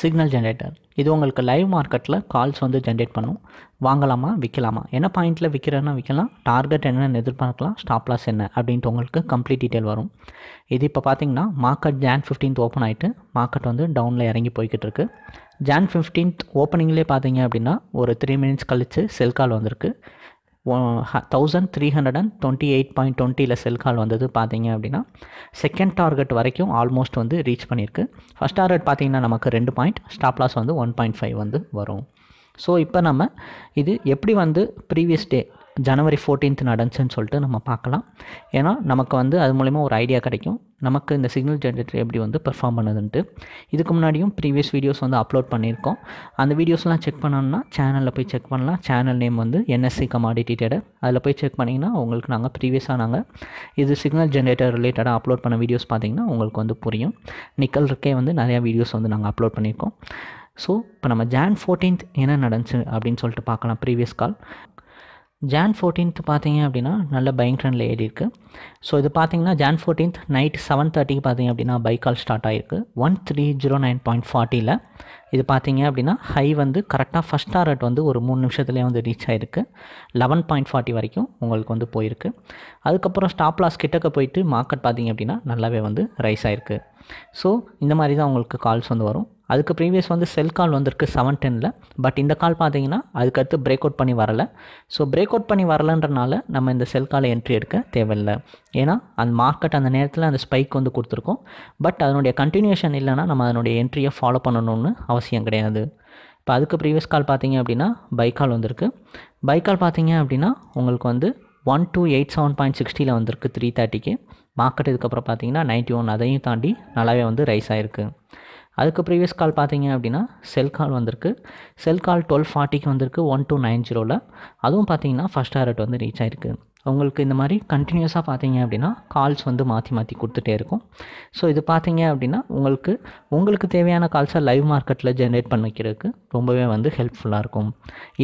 signal generator இது உங்களுக்கு live மார்க்கெட்டில் கால்ஸ் வந்து ஜென்ரேட் பண்ணும் வாங்கலாமா விற்கலாமா என்ன பாயிண்ட்டில் விற்கிறேன்னா விற்கலாம் டார்கெட் என்னென்னு எதிர்பார்க்கலாம் ஸ்டாப் லாஸ் என்ன அப்படின்ட்டு உங்களுக்கு கம்ப்ளீட் டீட்டெயில் வரும் இது இப்போ பார்த்தீங்கன்னா மார்க்கெட் ஜான் ஃபிஃப்டீன்த் ஓப்பன் ஆகிட்டு மார்க்கெட் வந்து டவுனில் இறங்கி போய்கிட்டு இருக்கு ஜான் ஃபிஃப்டீன்த் ஓப்பனிங்லேயே பார்த்தீங்க அப்படின்னா ஒரு த்ரீ மினிட்ஸ் கழித்து செல் கால் வந்திருக்கு thousand three hundred and twenty eight point டுவெண்ட்டியில் செல் கால் வந்தது பார்த்தீங்க அப்படின்னா செகண்ட் டார்கெட் வரைக்கும் ஆல்மோஸ்ட் வந்து ரீச் பண்ணியிருக்கு ஃபஸ்ட் டார்கெட் பார்த்தீங்கன்னா நமக்கு ரெண்டு பாயிண்ட் ஸ்டாப் லாஸ் வந்து ஒன் பாயிண்ட் ஃபைவ் வந்து வரும் ஸோ இப்போ நம்ம இது எப்படி வந்து ப்ரீவியஸ் டே ஜனவரி ஃபோர்டீன்த் நடந்துச்சுன்னு சொல்லிட்டு நம்ம பார்க்கலாம் ஏன்னா நமக்கு வந்து அது மூலிமா ஒரு ஐடியா கிடைக்கும் நமக்கு இந்த சிக்னல் ஜென்ரேட்டர் எப்படி வந்து பெர்ஃபார்ம் பண்ணுதுன்ட்டு இதுக்கு முன்னாடியும் ப்ரீவியஸ் வீடியோஸ் வந்து அப்லோட் பண்ணியிருக்கோம் அந்த வீடியோஸ்லாம் செக் பண்ணணும்னா சேனலில் போய் செக் பண்ணலாம் சேனல் நேம் வந்து என்எஸ்சி கமாடிட்டி டேடர் அதில் போய் செக் பண்ணிங்கன்னா உங்களுக்கு நாங்கள் ப்ரீவியஸாக நாங்கள் இது சிக்னல் ஜென்ரேட்டர் ரிலேட்டடாக அப்லோட் பண்ண வீடியோஸ் பார்த்திங்கன்னா உங்களுக்கு வந்து புரியும் நிக்கல் இருக்கே வந்து நிறையா வீடியோஸ் வந்து நாங்கள் அப்லோட் பண்ணியிருக்கோம் ஸோ இப்போ நம்ம ஜான் ஃபோர்டீன்த் என்ன நடந்துச்சு அப்படின்னு சொல்லிட்டு பார்க்கலாம் ப்ரீவியஸ் கால் ஜான் ஃபோர்டீன்த் பார்த்தீங்க அப்படின்னா நல்ல பைங் ட்ரெண்டில் ஏறி இருக்குது ஸோ இது பார்த்தீங்கன்னா ஜான் ஃபோர்டீன்த் நைட் செவன் தேர்ட்டிக்கு பார்த்தீங்க அப்படின்னா கால் ஸ்டார்ட் ஆகிருக்கு one three zero nine point ஃபார்ட்டியில் இது பார்த்தீங்க அப்படின்னா ஹை வந்து கரெக்டாக ஃபஸ்ட் டாரட் வந்து ஒரு மூணு நிமிஷத்துலேயே வந்து ரீச் ஆகிருக்கு லெவன் பாயிண்ட் ஃபார்ட்டி வரைக்கும் உங்களுக்கு வந்து போயிருக்கு அதுக்கப்புறம் ஸ்டாப் லாஸ் கிட்டக்க போயிட்டு மார்க்கெட் பார்த்தீங்க அப்படின்னா நல்லாவே வந்து ரைஸ் ஆகிருக்கு ஸோ இந்த மாதிரி தான் உங்களுக்கு கால்ஸ் வந்து வரும் அதுக்கு ப்ரீவியஸ் வந்து செல் கால் வந்திருக்கு செவன் டெனில் பட் இந்த கால் பார்த்தீங்கன்னா அதுக்கடுத்து பிரேக் அவுட் பண்ணி வரலை ஸோ பிரேக் அவுட் பண்ணி வரலன்றனால நம்ம இந்த செல் காலை என்ட்ரி எடுக்க தேவையில்லை ஏன்னா அந்த மார்க்கெட் அந்த நேரத்தில் அந்த ஸ்பைக் வந்து கொடுத்துருக்கோம் பட் அதனுடைய கண்டினியூஷன் இல்லைனா நம்ம அதனுடைய என்ட்ரியை ஃபாலோ பண்ணணும்னு அவசியம் கிடையாது இப்போ அதுக்கு ப்ரீவியஸ் கால் பார்த்தீங்க அப்படின்னா பைக் கால் வந்திருக்கு பைக் கால் பார்த்தீங்க அப்படின்னா உங்களுக்கு வந்து one two eight seven point சிக்ஸ்டியில் வந்திருக்கு த்ரீ தேர்ட்டிக்கு மார்க்கெட் இதுக்கப்புறம் பார்த்தீங்கன்னா நைன்ட்டி ஒன் அதையும் தாண்டி நல்லாவே வந்து ரைஸ் ஆகிருக்கு அதுக்கு ப்ரீவியஸ் கால் பார்த்தீங்க அப்படின்னா செல் கால் வந்திருக்கு செல் கால் டுவெல் ஃபார்ட்டிக்கு வந்திருக்கு ஒன் டூ நைன் ஜீரோவில் அதுவும் பார்த்தீங்கன்னா ஃபஸ்ட் டாரட் வந்து ரீச் ஆயிருக்கு உங்களுக்கு இந்த மாதிரி கண்டினியூஸாக பார்த்தீங்க அப்படின்னா கால்ஸ் வந்து மாற்றி மாற்றி கொடுத்துட்டே இருக்கும் ஸோ இது பார்த்தீங்க அப்படின்னா உங்களுக்கு உங்களுக்கு தேவையான கால்ஸை லைவ் மார்க்கெட்டில் ஜென்ரேட் பண்ண வைக்கிறதுக்கு ரொம்பவே வந்து ஹெல்ப்ஃபுல்லாக இருக்கும்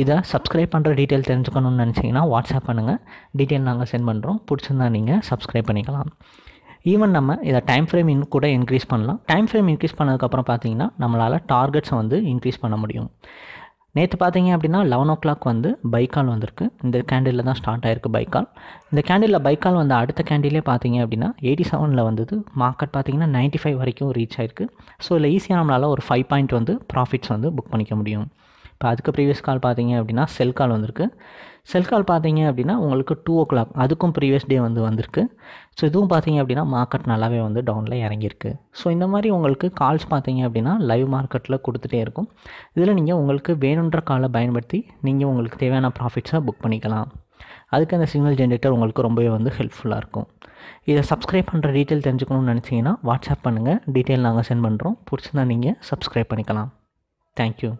இதை சப்ஸ்கிரைப் பண்ணுற டீட்டெயில் தெரிஞ்சுக்கணும்னு நினச்சிங்கன்னா வாட்ஸ்அப் பண்ணுங்கள் டீட்டெயில் நாங்கள் சென்ட் பண்ணுறோம் பிடிச்சிருந்தா நீங்கள் சப்ஸ்கிரைப் பண்ணிக்கலாம் ஈவன் நம்ம இதை டைம் ஃப்ரேம் இன் கூட இன்க்ரீஸ் பண்ணலாம் டைம் ஃப்ரேம் இன்க்ரீஸ் பண்ணதுக்கப்புறம் பார்த்தீங்கன்னா நம்மளால் டார்கெட்ஸை வந்து இன்க்ரீஸ் பண்ண முடியும் நேற்று பார்த்தீங்க அப்படின்னா லெவன் ஓ கிளாக் வந்து பைக்கால் வந்திருக்கு இந்த கேண்டிலில் தான் ஸ்டார்ட் ஆயிருக்கு பைக்கால் இந்த கேண்டிலில் பைக்கால் வந்து அடுத்த கேண்டிலே பார்த்தீங்க அப்படின்னா எயிட்டி செவனில் வந்தது மார்க்கெட் பார்த்தீங்கன்னா நைன்ட்டி ஃபைவ் வரைக்கும் ரீச் ஆயிருக்கு ஸோ இதில் ஈஸியாக நம்மளால் ஒரு ஃபைவ் பாயிண்ட் வந்து ப்ராஃபிட்ஸ் வந்து புக் பண்ணிக்க முடியும் இப்போ அதுக்கு ப்ரீவியஸ் கால் பார்த்தீங்க அப்படின்னா செல் கால் வந்திருக்கு செல் கால் பார்த்தீங்க அப்படின்னா உங்களுக்கு டூ ஓ கிளாக் அதுக்கும் ப்ரீவியஸ் டே வந்து வந்திருக்கு ஸோ இதுவும் பார்த்தீங்க அப்படின்னா மார்க்கெட் நல்லாவே வந்து டவுனில் இறங்கியிருக்கு ஸோ இந்த மாதிரி உங்களுக்கு கால்ஸ் பார்த்தீங்க அப்படின்னா லைவ் மார்க்கெட்டில் கொடுத்துட்டே இருக்கும் இதில் நீங்கள் உங்களுக்கு வேணுன்ற காலை பயன்படுத்தி நீங்கள் உங்களுக்கு தேவையான ப்ராஃபிட்ஸாக புக் பண்ணிக்கலாம் அதுக்கு அந்த சிக்னல் ஜென்ரேட்டர் உங்களுக்கு ரொம்பவே வந்து ஹெல்ப்ஃபுல்லாக இருக்கும் இதை சப்ஸ்கிரைப் பண்ணுற டீட்டெயில் தெரிஞ்சுக்கணும்னு நினச்சிங்கன்னா வாட்ஸ்அப் பண்ணுங்கள் டீட்டெயில் நாங்கள் சென்ட் பண்ணுறோம் தான் நீங்கள் சப்ஸ்கிரைப் பண்ணிக்கலாம் தேங்க்யூ